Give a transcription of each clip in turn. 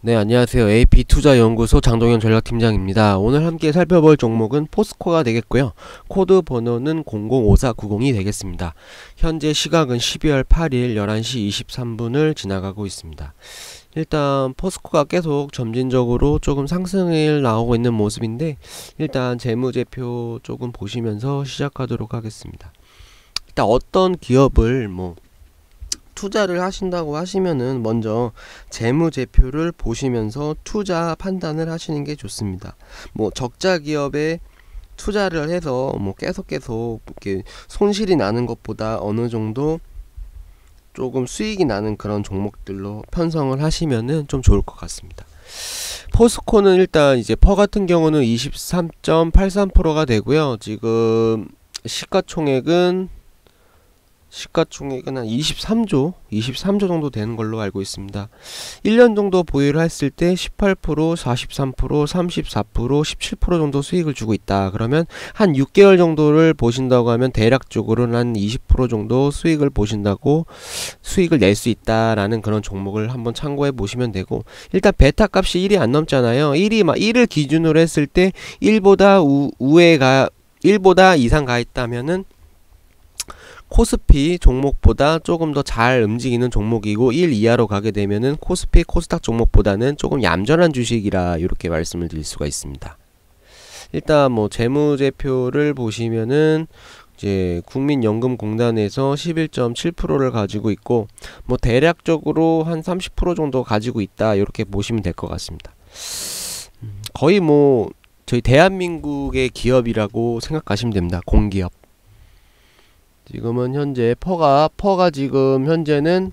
네, 안녕하세요. AP투자연구소 장동현 전략팀장입니다. 오늘 함께 살펴볼 종목은 포스코가 되겠고요. 코드 번호는 005490이 되겠습니다. 현재 시각은 12월 8일 11시 23분을 지나가고 있습니다. 일단 포스코가 계속 점진적으로 조금 상승을 나오고 있는 모습인데 일단 재무제표 조금 보시면서 시작하도록 하겠습니다. 일단 어떤 기업을 뭐 투자를 하신다고 하시면은 먼저 재무제표를 보시면서 투자 판단을 하시는 게 좋습니다. 뭐 적자 기업에 투자를 해서 뭐 계속 계속 이렇게 손실이 나는 것보다 어느 정도 조금 수익이 나는 그런 종목들로 편성을 하시면은 좀 좋을 것 같습니다. 포스코는 일단 이제 퍼 같은 경우는 23.83%가 되고요. 지금 시가총액은 시가총액은 한 23조, 23조 정도 되는 걸로 알고 있습니다. 1년 정도 보유를 했을 때 18%, 43%, 34%, 17% 정도 수익을 주고 있다. 그러면 한 6개월 정도를 보신다고 하면 대략적으로는 한 20% 정도 수익을 보신다고 수익을 낼 수 있다라는 그런 종목을 한번 참고해 보시면 되고 일단 베타 값이 1이 안 넘잖아요. 1이 막 1을 기준으로 했을 때 1보다 우, 우에가 1보다 이상 가 있다면은 코스피 종목보다 조금 더 잘 움직이는 종목이고 1 이하로 가게 되면은 코스피 코스닥 종목보다는 조금 얌전한 주식이라 이렇게 말씀을 드릴 수가 있습니다. 일단 뭐 재무제표를 보시면은 이제 국민연금공단에서 11.7%를 가지고 있고 뭐 대략적으로 한 30% 정도 가지고 있다 이렇게 보시면 될 것 같습니다. 음, 거의 뭐 저희 대한민국의 기업이라고 생각하시면 됩니다. 공기업. 지금은 현재 퍼가 퍼가 지금 현재는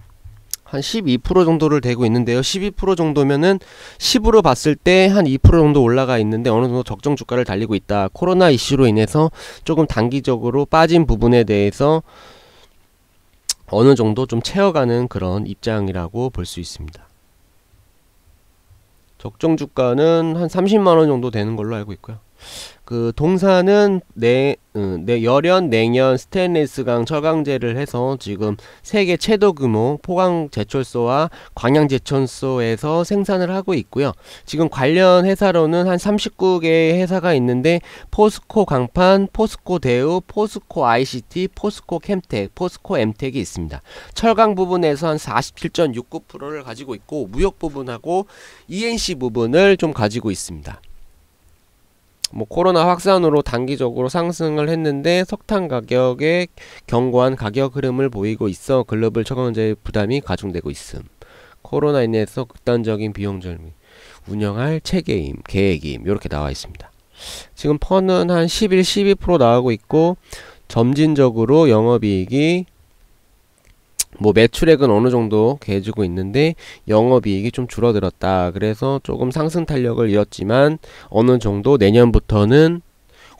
한 12% 정도를 되고 있는데요. 12% 정도면은 10으로 봤을 때 한 2% 정도 올라가 있는데 어느 정도 적정 주가를 달리고 있다. 코로나 이슈로 인해서 조금 단기적으로 빠진 부분에 대해서 어느 정도 좀 채워가는 그런 입장이라고 볼 수 있습니다. 적정 주가는 한 30만 원 정도 되는 걸로 알고 있고요. 그 동사는 내, 음, 내 열연, 냉연, 스테인리스강, 철강제를 해서 지금 세계 최도 규모 포항 제철소와 광양 제철소에서 생산을 하고 있고요. 지금 관련 회사로는 한 39개의 회사가 있는데 포스코 강판, 포스코 대우, 포스코 ICT, 포스코 캠텍, 포스코 엠텍이 있습니다. 철강 부분에서 한 47.69%를 가지고 있고 무역 부분하고 ENC 부분을 좀 가지고 있습니다. 뭐 코로나 확산으로 단기적으로 상승을 했는데 석탄 가격에 견고한 가격 흐름을 보이고 있어 글로벌 처방제 부담이 가중되고 있음. 코로나 인해서 극단적인 비용 절미, 운영할 체계임, 계획임 이렇게 나와 있습니다. 지금 펀은 한 11, 12% 나오고 있고 점진적으로 영업이익이 뭐 매출액은 어느 정도 개해지고 있는데 영업이익이 좀 줄어들었다. 그래서 조금 상승 탄력을 이었지만 어느 정도 내년부터는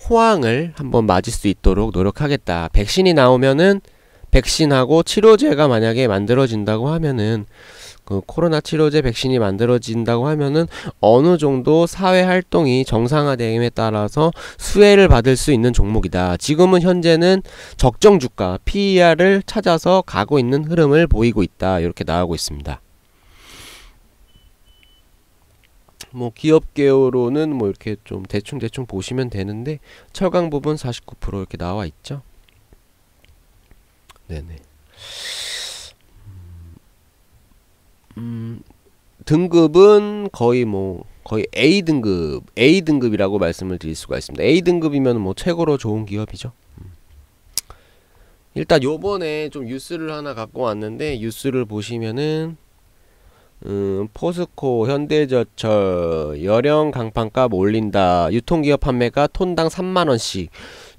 호황을 한번 맞을 수 있도록 노력하겠다. 백신이 나오면은 백신하고 치료제가 만약에 만들어진다고 하면은 그 코로나 치료제 백신이 만들어진다고 하면은 어느 정도 사회 활동이 정상화됨에 따라서 수혜를 받을 수 있는 종목이다. 지금은 현재는 적정 주가 PER을 찾아서 가고 있는 흐름을 보이고 있다. 이렇게 나오고 있습니다. 뭐 기업계로는 뭐 이렇게 좀 대충 대충 보시면 되는데 철강 부분 49% 이렇게 나와 있죠. 네네. 음, 등급은 거의 뭐 거의 A 등급, A 등급이라고 말씀을 드릴 수가 있습니다. A 등급이면 뭐 최고로 좋은 기업이죠. 음. 일단 요번에 좀 뉴스를 하나 갖고 왔는데 뉴스를 보시면은 음, 포스코, 현대저철, 열영 강판값 올린다. 유통기업 판매가 톤당 3만원씩.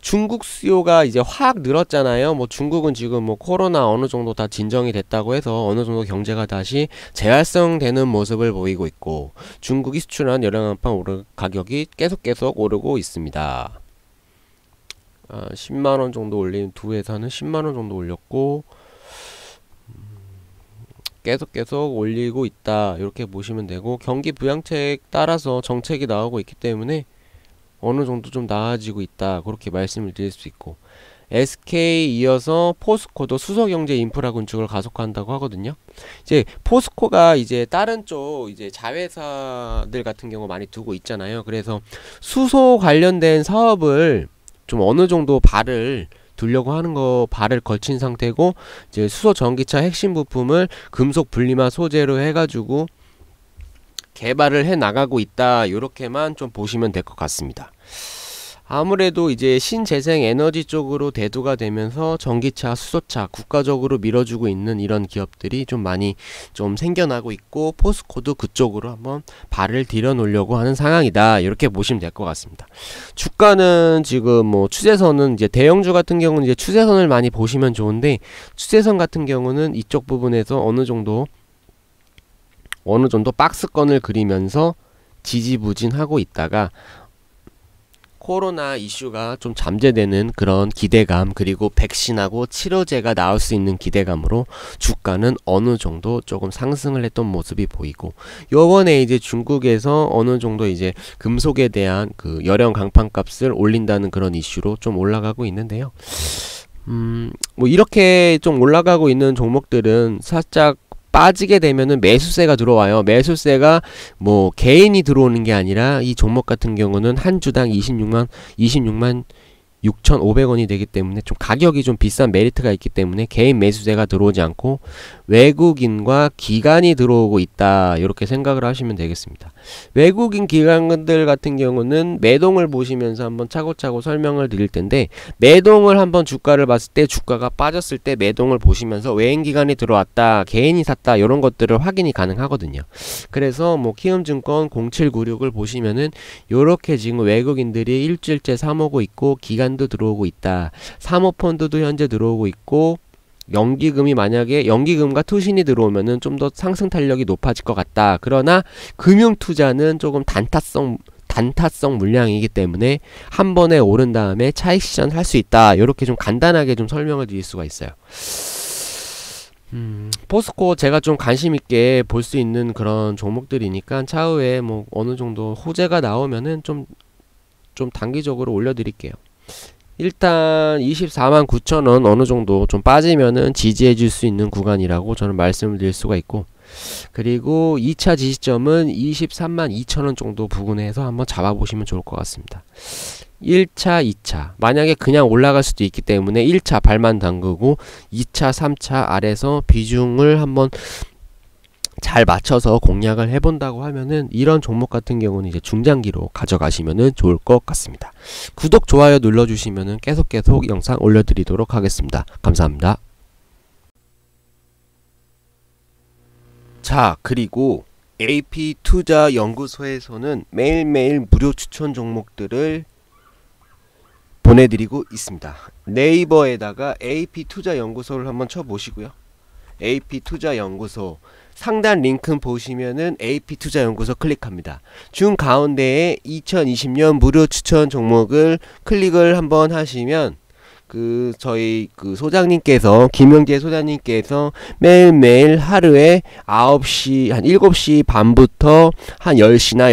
중국 수요가 이제 확 늘었잖아요. 뭐 중국은 지금 뭐 코로나 어느 정도 다 진정이 됐다고 해서 어느 정도 경제가 다시 재활성되는 모습을 보이고 있고 중국이 수출한 열량한판 오르 가격이 계속 계속 오르고 있습니다. 아, 10만 원 정도 올린 두 회사는 10만 원 정도 올렸고 음, 계속 계속 올리고 있다. 이렇게 보시면 되고 경기 부양책 따라서 정책이 나오고 있기 때문에 어느 정도 좀 나아지고 있다 그렇게 말씀을 드릴 수 있고 SK 이어서 포스코도 수소경제 인프라 건축을 가속화한다고 하거든요. 이제 포스코가 이제 다른 쪽 이제 자회사들 같은 경우 많이 두고 있잖아요. 그래서 수소 관련된 사업을 좀 어느 정도 발을 두려고 하는 거 발을 걸친 상태고 이제 수소 전기차 핵심 부품을 금속 분리마 소재로 해가지고 개발을 해 나가고 있다 이렇게만 좀 보시면 될 것 같습니다. 아무래도 이제 신재생 에너지 쪽으로 대두가 되면서 전기차, 수소차 국가적으로 밀어주고 있는 이런 기업들이 좀 많이 좀 생겨나고 있고 포스코도 그쪽으로 한번 발을 들여 놓으려고 하는 상황이다. 이렇게 보시면 될 것 같습니다. 주가는 지금 뭐 추세선은 이제 대형주 같은 경우는 이제 추세선을 많이 보시면 좋은데 추세선 같은 경우는 이쪽 부분에서 어느 정도 어느 정도 박스권을 그리면서 지지부진하고 있다가 코로나 이슈가 좀 잠재되는 그런 기대감 그리고 백신하고 치료제가 나올 수 있는 기대감으로 주가는 어느 정도 조금 상승을 했던 모습이 보이고 요번에 이제 중국에서 어느 정도 이제 금속에 대한 그 열형 강판값을 올린다는 그런 이슈로 좀 올라가고 있는데요. 음, 뭐 이렇게 좀 올라가고 있는 종목들은 살짝 빠지게 되면은 매수세가 들어와요. 매수세가 뭐 개인이 들어오는 게 아니라 이 종목 같은 경우는 한 주당 26만 26만 6,500원이 되기 때문에 좀 가격이 좀 비싼 메리트가 있기 때문에 개인 매수세가 들어오지 않고 외국인과 기관이 들어오고 있다. 이렇게 생각을 하시면 되겠습니다. 외국인 기관들 같은 경우는 매동을 보시면서 한번 차고차고 설명을 드릴 텐데 매동을 한번 주가를 봤을 때 주가가 빠졌을 때 매동을 보시면서 외인 기관이 들어왔다 개인이 샀다 이런 것들을 확인이 가능하거든요 그래서 뭐 키움증권 0796을 보시면은 요렇게 지금 외국인들이 일주일째 사모고 있고 기간도 들어오고 있다 사모펀드도 현재 들어오고 있고 연기금이 만약에 연기금과 투신이 들어오면은 좀 더 상승 탄력이 높아질 것 같다. 그러나 금융 투자는 조금 단타성 단타성 물량이기 때문에 한 번에 오른 다음에 차익 시전 할 수 있다. 이렇게 좀 간단하게 좀 설명을 드릴 수가 있어요. 음, 포스코 제가 좀 관심 있게 볼 수 있는 그런 종목들이니까 차후에 뭐 어느 정도 호재가 나오면은 좀 좀 단기적으로 올려드릴게요. 일단 24만 9천원 어느정도 좀 빠지면은 지지해 줄 수 있는 구간이라고 저는 말씀을 드릴 수가 있고 그리고 2차 지지점은 23만 2천원 정도 부근에서 한번 잡아보시면 좋을 것 같습니다 1차 2차 만약에 그냥 올라갈 수도 있기 때문에 1차 발만 담그고 2차 3차 아래서 비중을 한번 잘 맞춰서 공략을 해본다고 하면은 이런 종목 같은 경우는 이제 중장기로 가져가시면은 좋을 것 같습니다. 구독, 좋아요 눌러주시면은 계속 계속 영상 올려드리도록 하겠습니다. 감사합니다. 자, 그리고 AP 투자 연구소에서는 매일매일 무료 추천 종목들을 보내드리고 있습니다. 네이버에다가 AP 투자 연구소를 한번 쳐보시고요. AP 투자 연구소 상단 링크 보시면은 AP 투자연구소 클릭합니다. 중 가운데에 2020년 무료 추천 종목을 클릭을 한번 하시면 그 저희 그 소장님께서 김영재 소장님께서 매일매일 하루에 9시 한 7시 반부터 한 10시나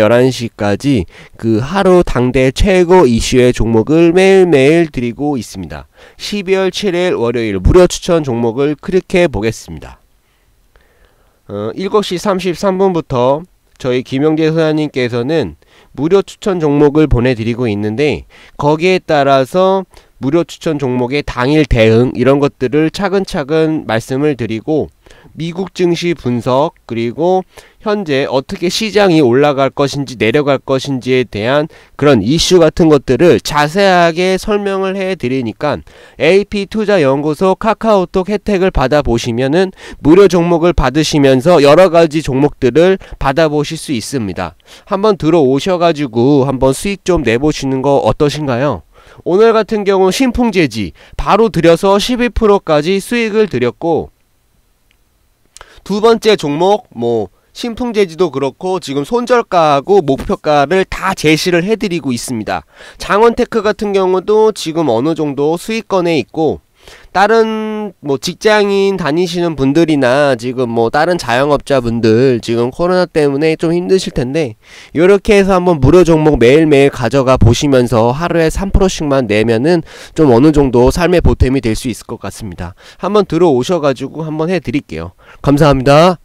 11시까지 그 하루 당대 최고 이슈의 종목을 매일매일 드리고 있습니다. 12월 7일 월요일 무료 추천 종목을 클릭해 보겠습니다. 어, 7시 33분부터 저희 김영재 소장님께서는 무료 추천 종목을 보내드리고 있는데 거기에 따라서 무료 추천 종목의 당일 대응 이런 것들을 차근차근 말씀을 드리고 미국 증시 분석 그리고 현재 어떻게 시장이 올라갈 것인지 내려갈 것인지에 대한 그런 이슈 같은 것들을 자세하게 설명을 해 드리니까 AP 투자 연구소 카카오톡 혜택을 받아 보시면은 무료 종목을 받으시면서 여러 가지 종목들을 받아 보실 수 있습니다. 한번 들어오셔 가지고 한번 수익 좀 내보시는 거 어떠신가요? 오늘 같은 경우 신풍제지 바로 들여서 12%까지 수익을 드렸고 두 번째 종목 뭐 신풍제지도 그렇고 지금 손절가하고 목표가를 다 제시를 해드리고 있습니다. 장원테크 같은 경우도 지금 어느 정도 수익권에 있고 다른 뭐 직장인 다니시는 분들이나 지금 뭐 다른 자영업자분들 지금 코로나 때문에 좀 힘드실 텐데 이렇게 해서 한번 무료 종목 매일매일 가져가 보시면서 하루에 3%씩만 내면은 좀 어느 정도 삶의 보탬이 될 수 있을 것 같습니다. 한번 들어오셔가지고 한번 해드릴게요. 감사합니다.